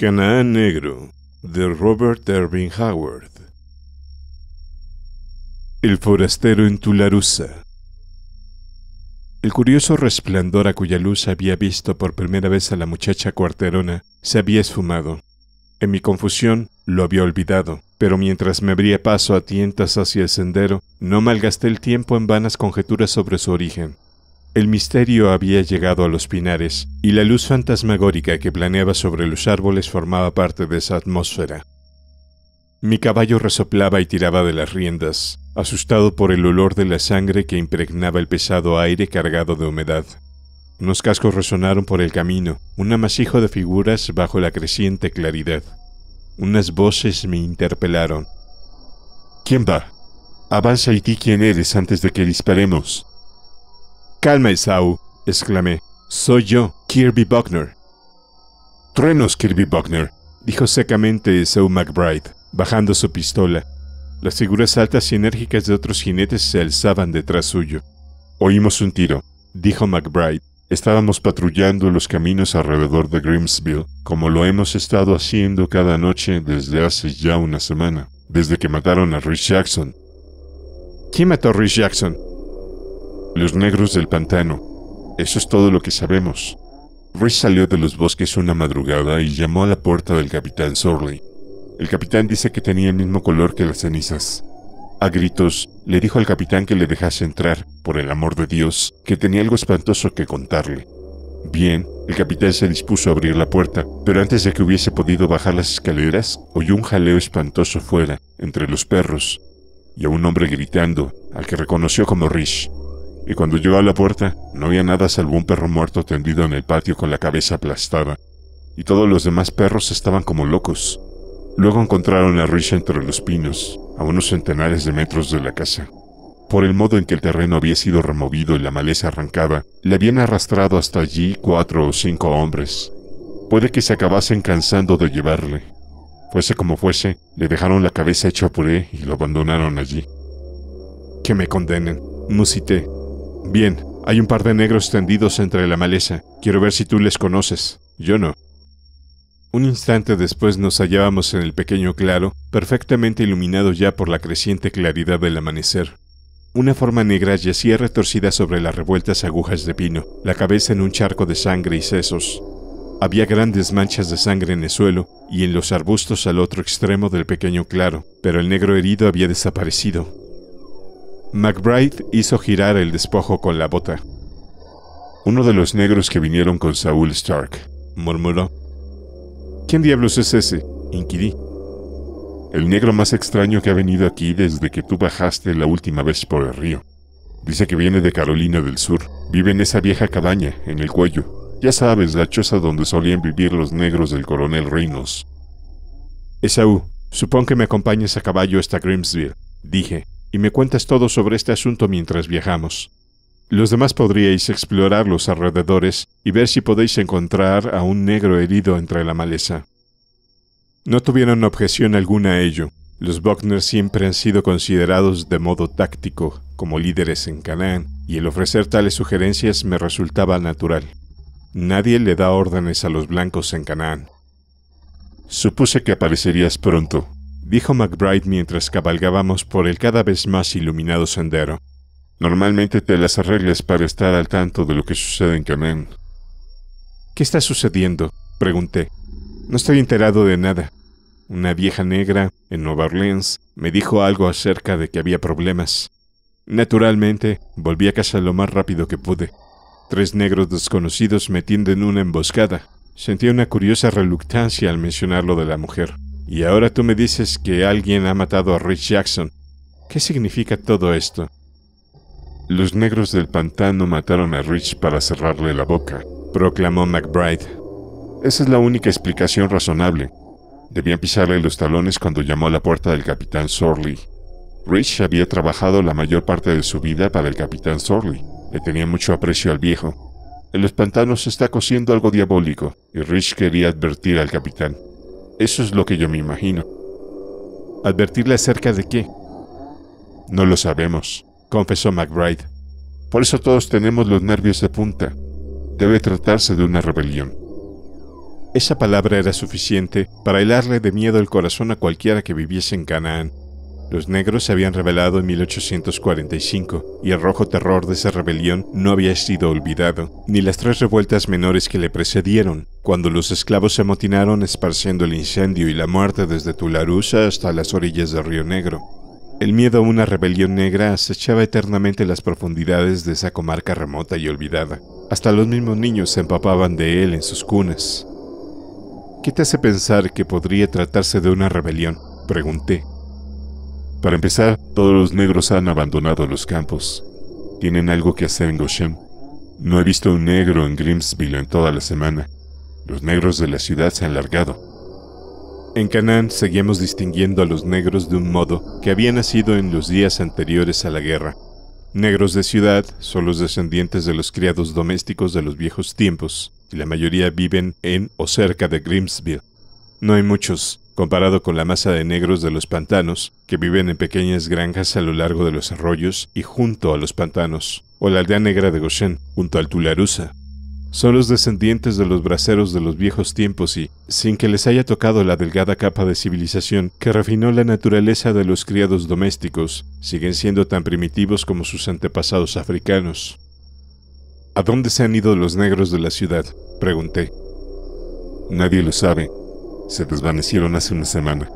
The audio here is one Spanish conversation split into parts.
Canaán Negro de Robert Irving Howard El forastero en Tularusa El curioso resplandor a cuya luz había visto por primera vez a la muchacha cuarterona se había esfumado. En mi confusión lo había olvidado, pero mientras me abría paso a tientas hacia el sendero, no malgasté el tiempo en vanas conjeturas sobre su origen. El misterio había llegado a los pinares, y la luz fantasmagórica que planeaba sobre los árboles formaba parte de esa atmósfera. Mi caballo resoplaba y tiraba de las riendas, asustado por el olor de la sangre que impregnaba el pesado aire cargado de humedad. Unos cascos resonaron por el camino, un amasijo de figuras bajo la creciente claridad. Unas voces me interpelaron. ¿Quién va? Avanza y di quién eres antes de que disparemos. Calma, Esau, exclamé. Soy yo, Kirby Buckner. Truenos, Kirby Buckner, dijo secamente Esau McBride, bajando su pistola. Las figuras altas y enérgicas de otros jinetes se alzaban detrás suyo. Oímos un tiro, dijo McBride. Estábamos patrullando los caminos alrededor de Grimsville, como lo hemos estado haciendo cada noche desde hace ya una semana, desde que mataron a Rich Jackson. ¿Quién mató a Rich Jackson? Los negros del pantano. Eso es todo lo que sabemos. Rhys salió de los bosques una madrugada y llamó a la puerta del capitán Sorley. El capitán dice que tenía el mismo color que las cenizas. A gritos, le dijo al capitán que le dejase entrar, por el amor de Dios, que tenía algo espantoso que contarle. Bien, el capitán se dispuso a abrir la puerta, pero antes de que hubiese podido bajar las escaleras, oyó un jaleo espantoso fuera, entre los perros, y a un hombre gritando, al que reconoció como Rich y cuando llegó a la puerta no había nada salvo un perro muerto tendido en el patio con la cabeza aplastada, y todos los demás perros estaban como locos. Luego encontraron a Rich entre los pinos, a unos centenares de metros de la casa. Por el modo en que el terreno había sido removido y la maleza arrancada, le habían arrastrado hasta allí cuatro o cinco hombres. Puede que se acabasen cansando de llevarle. Fuese como fuese, le dejaron la cabeza hecha puré y lo abandonaron allí. Que me condenen, musité, Bien, hay un par de negros tendidos entre la maleza. Quiero ver si tú les conoces. Yo no. Un instante después nos hallábamos en el pequeño claro, perfectamente iluminado ya por la creciente claridad del amanecer. Una forma negra yacía retorcida sobre las revueltas agujas de pino, la cabeza en un charco de sangre y sesos. Había grandes manchas de sangre en el suelo y en los arbustos al otro extremo del pequeño claro, pero el negro herido había desaparecido. McBride hizo girar el despojo con la bota. Uno de los negros que vinieron con Saúl Stark murmuró. ¿Quién diablos es ese? inquirí. El negro más extraño que ha venido aquí desde que tú bajaste la última vez por el río. Dice que viene de Carolina del Sur. Vive en esa vieja cabaña, en el cuello. Ya sabes, la choza donde solían vivir los negros del coronel Reynolds. Esaú, supón que me acompañes a caballo hasta Grimsville, dije, y me cuentas todo sobre este asunto mientras viajamos. Los demás podríais explorar los alrededores y ver si podéis encontrar a un negro herido entre la maleza. No tuvieron objeción alguna a ello. Los Buckner siempre han sido considerados de modo táctico, como líderes en Canaán, y el ofrecer tales sugerencias me resultaba natural. Nadie le da órdenes a los blancos en Canaán. Supuse que aparecerías pronto, dijo McBride mientras cabalgábamos por el cada vez más iluminado sendero. Normalmente te las arreglas para estar al tanto de lo que sucede en Canem. ¿Qué está sucediendo? pregunté. No estoy enterado de nada. Una vieja negra en Nueva Orleans me dijo algo acerca de que había problemas. Naturalmente, volví a casa lo más rápido que pude. Tres negros desconocidos me tienden una emboscada. Sentí una curiosa reluctancia al mencionar lo de la mujer. Y ahora tú me dices que alguien ha matado a Rich Jackson. ¿Qué significa todo esto? Los negros del pantano mataron a Rich para cerrarle la boca, proclamó McBride. Esa es la única explicación razonable. Debían pisarle los talones cuando llamó a la puerta del capitán Sorley. Rich había trabajado la mayor parte de su vida para el capitán Sorley. Le tenía mucho aprecio al viejo. En los pantanos se está cosiendo algo diabólico, y Rich quería advertir al capitán. Eso es lo que yo me imagino. ¿Advertirle acerca de qué? No lo sabemos, confesó McBride. Por eso todos tenemos los nervios de punta. Debe tratarse de una rebelión. Esa palabra era suficiente para helarle de miedo el corazón a cualquiera que viviese en Canaán los negros se habían rebelado en 1845 y el rojo terror de esa rebelión no había sido olvidado, ni las tres revueltas menores que le precedieron, cuando los esclavos se amotinaron esparciendo el incendio y la muerte desde Tularusa hasta las orillas del río Negro. El miedo a una rebelión negra acechaba eternamente las profundidades de esa comarca remota y olvidada. Hasta los mismos niños se empapaban de él en sus cunas. ¿Qué te hace pensar que podría tratarse de una rebelión? Pregunté. Para empezar, todos los negros han abandonado los campos. Tienen algo que hacer en Goshen. No he visto un negro en Grimsville en toda la semana. Los negros de la ciudad se han largado. En Canaán seguimos distinguiendo a los negros de un modo que había nacido en los días anteriores a la guerra. Negros de ciudad son los descendientes de los criados domésticos de los viejos tiempos, y la mayoría viven en o cerca de Grimsville. No hay muchos, comparado con la masa de negros de los pantanos, que viven en pequeñas granjas a lo largo de los arroyos y junto a los pantanos, o la aldea negra de Goshen, junto al Tularusa. Son los descendientes de los braceros de los viejos tiempos y, sin que les haya tocado la delgada capa de civilización que refinó la naturaleza de los criados domésticos, siguen siendo tan primitivos como sus antepasados africanos. ¿A dónde se han ido los negros de la ciudad? pregunté. Nadie lo sabe, se desvanecieron hace una semana.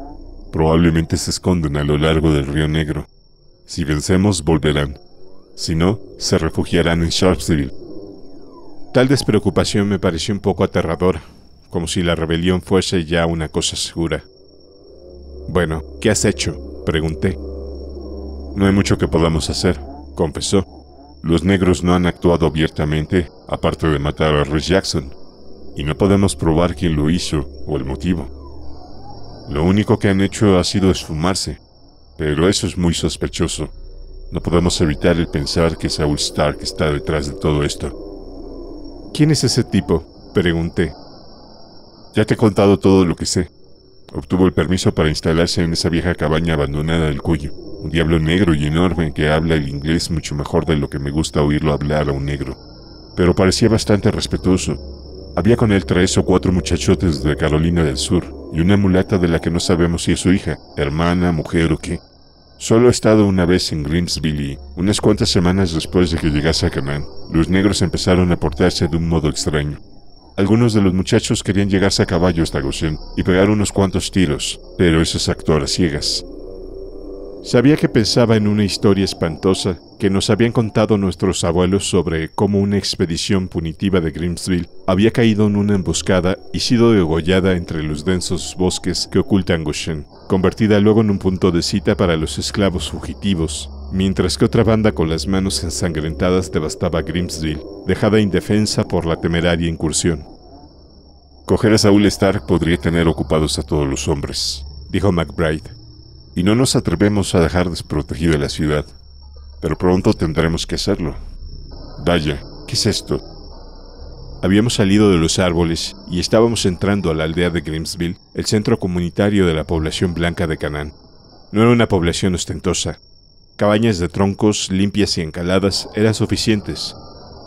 Probablemente se esconden a lo largo del río Negro. Si vencemos, volverán. Si no, se refugiarán en Sharpsville. Tal despreocupación me pareció un poco aterradora, como si la rebelión fuese ya una cosa segura. Bueno, ¿qué has hecho? pregunté. No hay mucho que podamos hacer, confesó. Los negros no han actuado abiertamente, aparte de matar a Rich Jackson y no podemos probar quién lo hizo o el motivo. Lo único que han hecho ha sido esfumarse, pero eso es muy sospechoso. No podemos evitar el pensar que Saul Stark está detrás de todo esto. ¿Quién es ese tipo? Pregunté. Ya te he contado todo lo que sé. Obtuvo el permiso para instalarse en esa vieja cabaña abandonada del Cuyo, Un diablo negro y enorme que habla el inglés mucho mejor de lo que me gusta oírlo hablar a un negro. Pero parecía bastante respetuoso, había con él tres o cuatro muchachotes de Carolina del Sur y una mulata de la que no sabemos si es su hija, hermana, mujer o qué. Solo he estado una vez en Greensville y, unas cuantas semanas después de que llegase a Canaán, los negros empezaron a portarse de un modo extraño. Algunos de los muchachos querían llegarse a caballo hasta Goshen y pegar unos cuantos tiros, pero eso es ciegas. Sabía que pensaba en una historia espantosa que nos habían contado nuestros abuelos sobre cómo una expedición punitiva de Grimsville había caído en una emboscada y sido degollada entre los densos bosques que ocultan Goshen, convertida luego en un punto de cita para los esclavos fugitivos, mientras que otra banda con las manos ensangrentadas devastaba Grimsville, dejada indefensa por la temeraria incursión. Coger a Saúl Stark podría tener ocupados a todos los hombres, dijo McBride y no nos atrevemos a dejar desprotegida la ciudad, pero pronto tendremos que hacerlo. Vaya, ¿qué es esto? Habíamos salido de los árboles y estábamos entrando a la aldea de Grimsville, el centro comunitario de la población blanca de Canaán. No era una población ostentosa. Cabañas de troncos limpias y encaladas eran suficientes.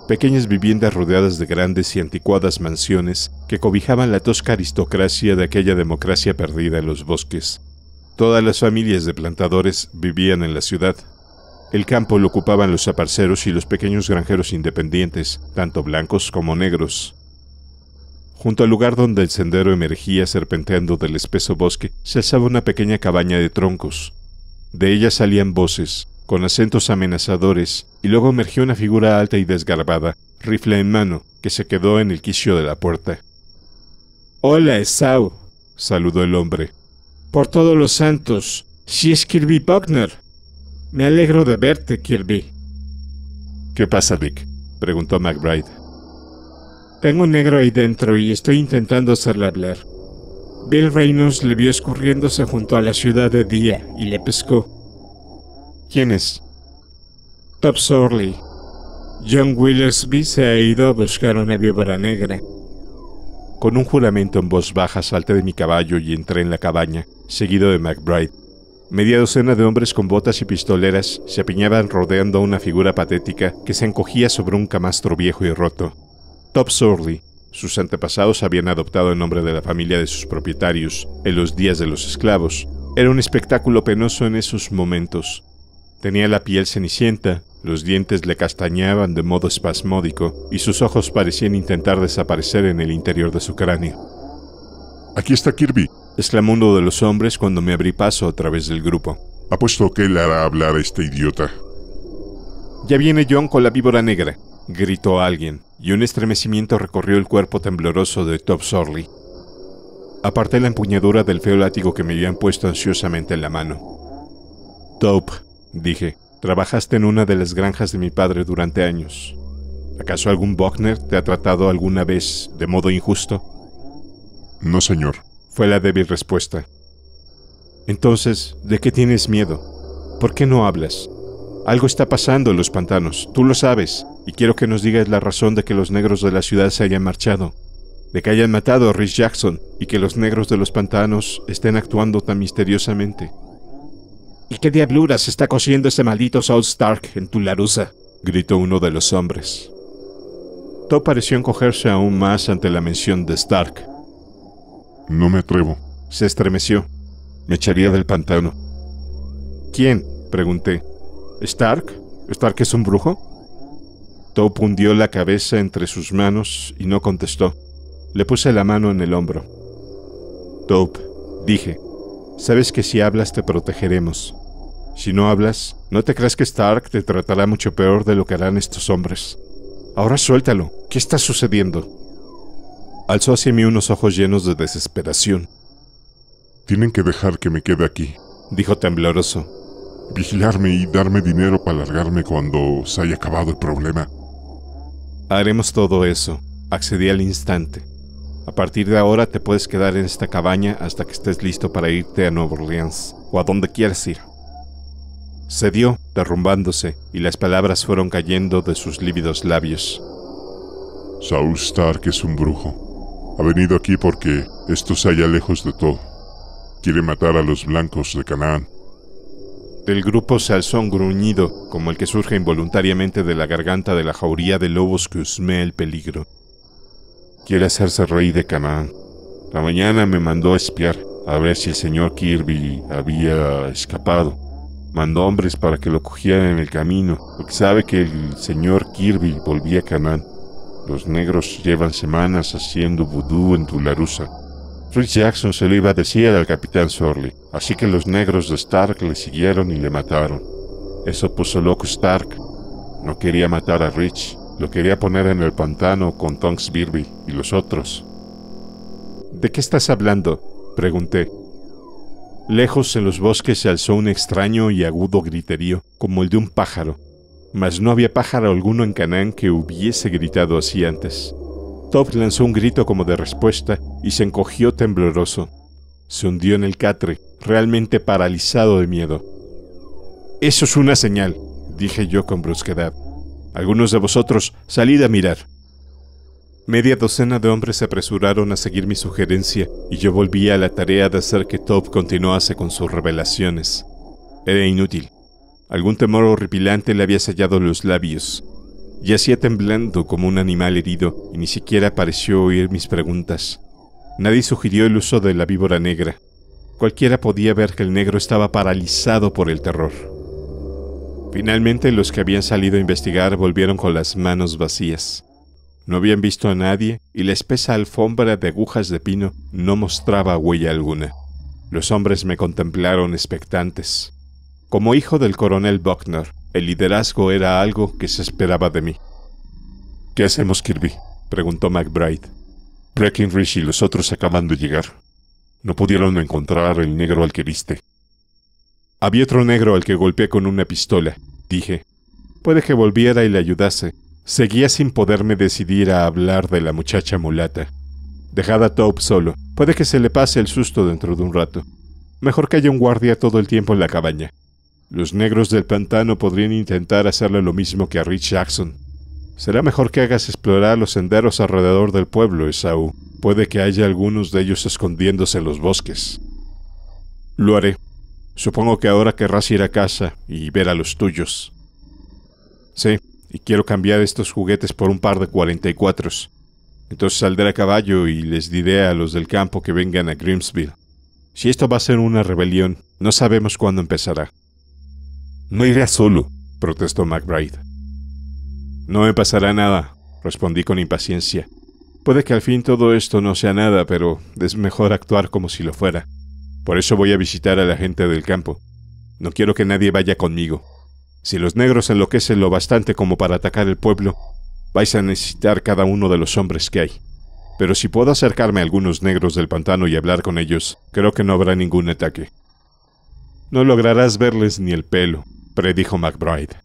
Pequeñas viviendas rodeadas de grandes y anticuadas mansiones que cobijaban la tosca aristocracia de aquella democracia perdida en los bosques. Todas las familias de plantadores vivían en la ciudad. El campo lo ocupaban los aparceros y los pequeños granjeros independientes, tanto blancos como negros. Junto al lugar donde el sendero emergía serpenteando del espeso bosque, se alzaba una pequeña cabaña de troncos. De ella salían voces, con acentos amenazadores, y luego emergió una figura alta y desgarbada, rifle en mano, que se quedó en el quicio de la puerta. Hola, Esau, saludó el hombre. Por todos los santos, si es Kirby Buckner. Me alegro de verte, Kirby. ¿Qué pasa, Vic? preguntó McBride. Tengo un negro ahí dentro y estoy intentando hacerle hablar. Bill Reynolds le vio escurriéndose junto a la ciudad de día y le pescó. ¿Quién es? Top Sorley. John Willersby se ha ido a buscar una víbora negra. Con un juramento en voz baja salté de mi caballo y entré en la cabaña, seguido de McBride. Media docena de hombres con botas y pistoleras se apiñaban rodeando a una figura patética que se encogía sobre un camastro viejo y roto. Top Surly. Sus antepasados habían adoptado el nombre de la familia de sus propietarios en los días de los esclavos. Era un espectáculo penoso en esos momentos. Tenía la piel cenicienta, los dientes le castañaban de modo espasmódico y sus ojos parecían intentar desaparecer en el interior de su cráneo. Aquí está Kirby, exclamó uno de los hombres cuando me abrí paso a través del grupo. Apuesto que él hará hablar a este idiota. Ya viene John con la víbora negra, gritó alguien, y un estremecimiento recorrió el cuerpo tembloroso de Top Sorley. Aparté la empuñadura del feo látigo que me habían puesto ansiosamente en la mano. Top, dije, Trabajaste en una de las granjas de mi padre durante años. ¿Acaso algún Buckner te ha tratado alguna vez de modo injusto? No, señor. Fue la débil respuesta. Entonces, ¿de qué tienes miedo? ¿Por qué no hablas? Algo está pasando en los pantanos, tú lo sabes, y quiero que nos digas la razón de que los negros de la ciudad se hayan marchado, de que hayan matado a Rich Jackson y que los negros de los pantanos estén actuando tan misteriosamente. ¿Y qué diabluras está cosiendo ese maldito South Stark en Tularusa? gritó uno de los hombres. Top pareció encogerse aún más ante la mención de Stark. No me atrevo. Se estremeció. Me echaría del pantano. ¿Quién? pregunté. ¿Stark? ¿Stark es un brujo? Top hundió la cabeza entre sus manos y no contestó. Le puse la mano en el hombro. Top, dije, sabes que si hablas te protegeremos. Si no hablas, no te creas que Stark te tratará mucho peor de lo que harán estos hombres. Ahora suéltalo. ¿Qué está sucediendo? Alzó hacia mí unos ojos llenos de desesperación. Tienen que dejar que me quede aquí, dijo tembloroso. Vigilarme y darme dinero para largarme cuando se haya acabado el problema. Haremos todo eso. Accedí al instante. A partir de ahora te puedes quedar en esta cabaña hasta que estés listo para irte a Nueva Orleans o a donde quieras ir. Cedió, derrumbándose, y las palabras fueron cayendo de sus lívidos labios. «Saúl Stark es un brujo. Ha venido aquí porque esto se halla lejos de todo. Quiere matar a los blancos de Canaán. Del grupo se alzó un gruñido, como el que surge involuntariamente de la garganta de la jauría de lobos que husmea el peligro. Quiere hacerse rey de Canaán. La mañana me mandó a espiar, a ver si el señor Kirby había escapado mandó hombres para que lo cogieran en el camino, porque sabe que el señor Kirby volvía a Canaán. Los negros llevan semanas haciendo vudú en Tularusa. Rich Jackson se lo iba a decir al capitán Sorley, así que los negros de Stark le siguieron y le mataron. Eso puso loco Stark. No quería matar a Rich, lo quería poner en el pantano con Tonks Birby y los otros. ¿De qué estás hablando? pregunté. Lejos en los bosques se alzó un extraño y agudo griterío, como el de un pájaro, mas no había pájaro alguno en Canaán que hubiese gritado así antes. Top lanzó un grito como de respuesta y se encogió tembloroso. Se hundió en el catre, realmente paralizado de miedo. Eso es una señal, dije yo con brusquedad. Algunos de vosotros salid a mirar. Media docena de hombres se apresuraron a seguir mi sugerencia y yo volví a la tarea de hacer que Top continuase con sus revelaciones. Era inútil. Algún temor horripilante le había sellado los labios. Yacía temblando como un animal herido y ni siquiera pareció oír mis preguntas. Nadie sugirió el uso de la víbora negra. Cualquiera podía ver que el negro estaba paralizado por el terror. Finalmente los que habían salido a investigar volvieron con las manos vacías. No habían visto a nadie y la espesa alfombra de agujas de pino no mostraba huella alguna. Los hombres me contemplaron expectantes. Como hijo del coronel Buckner, el liderazgo era algo que se esperaba de mí. ¿Qué hacemos, Kirby? preguntó McBride. Breckinridge y los otros acaban de llegar. No pudieron encontrar el negro al que viste. Había otro negro al que golpeé con una pistola, dije. Puede que volviera y le ayudase, Seguía sin poderme decidir a hablar de la muchacha mulata. Dejad a Taupe solo, puede que se le pase el susto dentro de un rato. Mejor que haya un guardia todo el tiempo en la cabaña. Los negros del pantano podrían intentar hacerle lo mismo que a Rich Jackson. Será mejor que hagas explorar los senderos alrededor del pueblo, Esaú. Puede que haya algunos de ellos escondiéndose en los bosques. Lo haré. Supongo que ahora querrás ir a casa y ver a los tuyos. Sí, y quiero cambiar estos juguetes por un par de 44. Entonces saldré a caballo y les diré a los del campo que vengan a Grimsville. Si esto va a ser una rebelión, no sabemos cuándo empezará. No iré solo, protestó McBride. No me pasará nada, respondí con impaciencia. Puede que al fin todo esto no sea nada, pero es mejor actuar como si lo fuera. Por eso voy a visitar a la gente del campo. No quiero que nadie vaya conmigo. Si los negros enloquecen lo bastante como para atacar el pueblo, vais a necesitar cada uno de los hombres que hay. Pero si puedo acercarme a algunos negros del pantano y hablar con ellos, creo que no habrá ningún ataque. No lograrás verles ni el pelo, predijo McBride.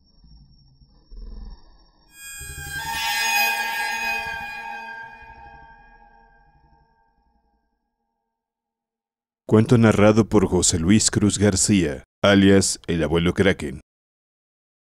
Cuento narrado por José Luis Cruz García, alias El Abuelo Kraken.